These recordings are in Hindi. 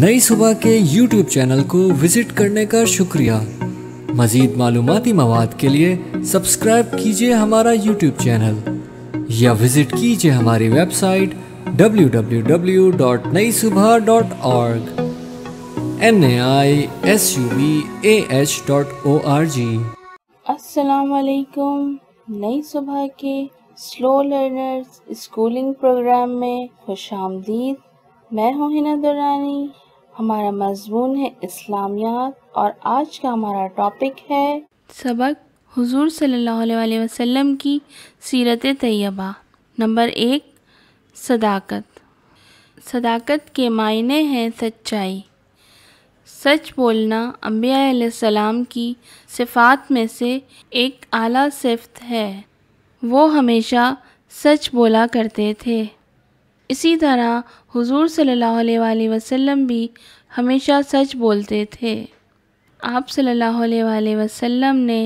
नई सुबह के YouTube चैनल को विजिट करने का शुक्रिया मज़ीद मालूमती मवाद के लिए सब्सक्राइब कीजिए हमारा YouTube चैनल या विज़िट कीजिए हमारी website www.naisubha.org n a i s u b a h .org अस्सलाम वालेकुम नई सुबह के स्लो लर्नर्स स्कूलिंग प्रोग्राम में खुश आमदीद मैं हूँ हिना दुरानी हमारा मजमून है इस्लामियात और आज का हमारा टॉपिक है सबक हुजूर सल्लल्लाहु अलैहि वसल्लम की सीरत तैयबा नंबर एक सदाकत सदाकत के मायने हैं सच्चाई सच बोलना अम्बिया सलाम की सिफात में से एक आला सिफत है वो हमेशा सच बोला करते थे इसी तरह हुजूर सल्लल्लाहु अलैहि वसल्लम भी हमेशा सच बोलते थे आप सल्लल्लाहु अलैहि वसल्लम ने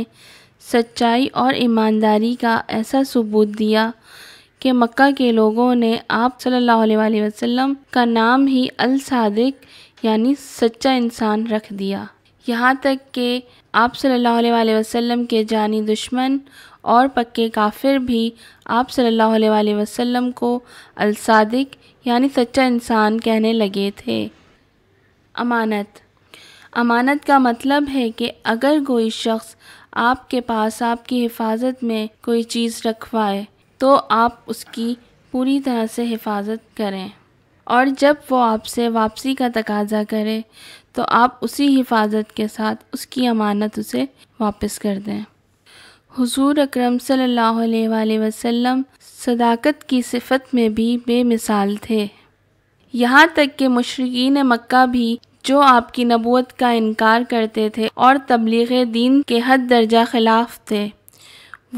सच्चाई और ईमानदारी का ऐसा सबूत दिया कि मक्का के लोगों ने आप सल्लल्लाहु अलैहि वसल्लम का नाम ही अल सादिक यानी सच्चा इंसान रख दिया यहाँ तक कि आप सल्लल्लाहु अलैहि वसल्लम के जानी दुश्मन और पक्के काफिर भी आप सल्लल्लाहु अलैहि वसल्लम को अलसादिक यानी सच्चा इंसान कहने लगे थे अमानत अमानत का मतलब है कि अगर कोई शख्स आपके पास आपकी हिफाजत में कोई चीज़ रखवाए तो आप उसकी पूरी तरह से हिफाजत करें और जब वो आपसे वापसी का तकाजा करे तो आप उसी हिफाजत के साथ उसकी अमानत उसे वापस कर दें हुजूर अकरम सल्लल्लाहु अलैहि वसल्लम सदाकत की सिफत में भी बेमिसाल थे यहाँ तक कि मशरकिन मक्का भी जो आपकी नबूत का इनकार करते थे और तबलीग दीन के हद दर्जा खिलाफ थे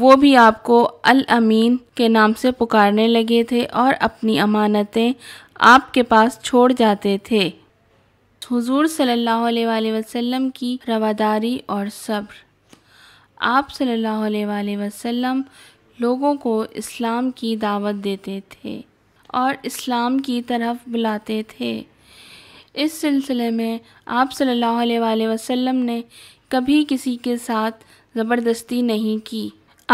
वो भी आपको अल अमीन के नाम से पुकारने लगे थे और अपनी अमानतें आपके पास छोड़ जाते थे हुजूर सल्लल्लाहु अलैहि वसल्लम की रवादारी और सब्र आप सल्लल्लाहु अलैहि वसल्लम लोगों को इस्लाम की दावत देते थे और इस्लाम की तरफ बुलाते थे इस सिलसिले में आप सल्लल्लाहु अलैहि वसल्लम ने कभी किसी के साथ ज़बरदस्ती नहीं की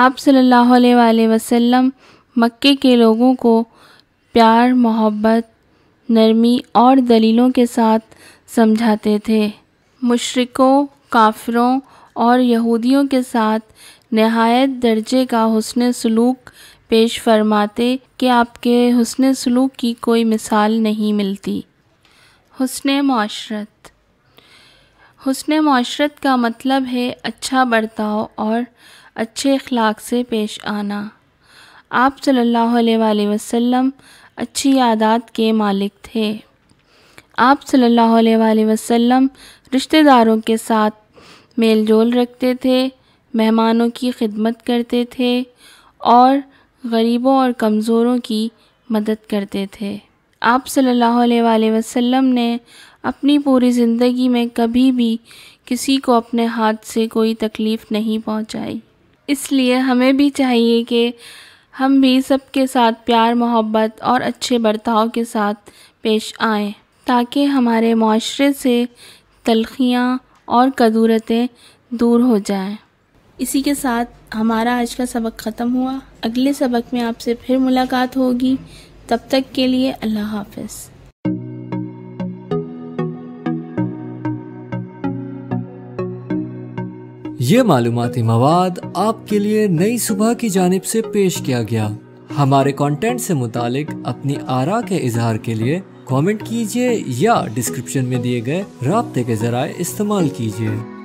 आप सल्लल्लाहु अलैहि वसल्लम मक्के के लोगों को प्यार मोहब्बत नरमी और दलीलों के साथ समझाते थे मुशरकों काफिरों और यहूदियों के साथ नहायत दर्जे का हसन सलूक पेश फरमाते कि आपके हसन सलूक की कोई मिसाल नहीं मिलती हसन माशरत हसन माशरत का मतलब है अच्छा बर्ताव और अच्छे अखलाक से पेश आना आप सल्ला वसम अच्छी आदत के मालिक थे आप सल्ला वसम रिश्तेदारों के साथ मेल जोल रखते थे मेहमानों की खिदमत करते थे और गरीबों और कमज़ोरों की मदद करते थे आप सल्लल्लाहु अलैहि वसल्लम ने अपनी पूरी ज़िंदगी में कभी भी किसी को अपने हाथ से कोई तकलीफ़ नहीं पहुंचाई। इसलिए हमें भी चाहिए कि हम भी सबके साथ प्यार मोहब्बत और अच्छे बर्ताव के साथ पेश आएं ताकि हमारे माशरे से तलखियाँ और कदूरतें दूर हो जाएं। इसी के साथ हमारा आज का सबक ख़त्म हुआ अगले सबक में आपसे फिर मुलाकात होगी तब तक के लिए अल्लाह हाफिज़ ये मालूमती मवाद आपके लिए नई सुबह की जानब से पेश किया गया हमारे कंटेंट से मुतालिक अपनी आरा के इजहार के लिए कमेंट कीजिए या डिस्क्रिप्शन में दिए गए रबते के जराए इस्तेमाल कीजिए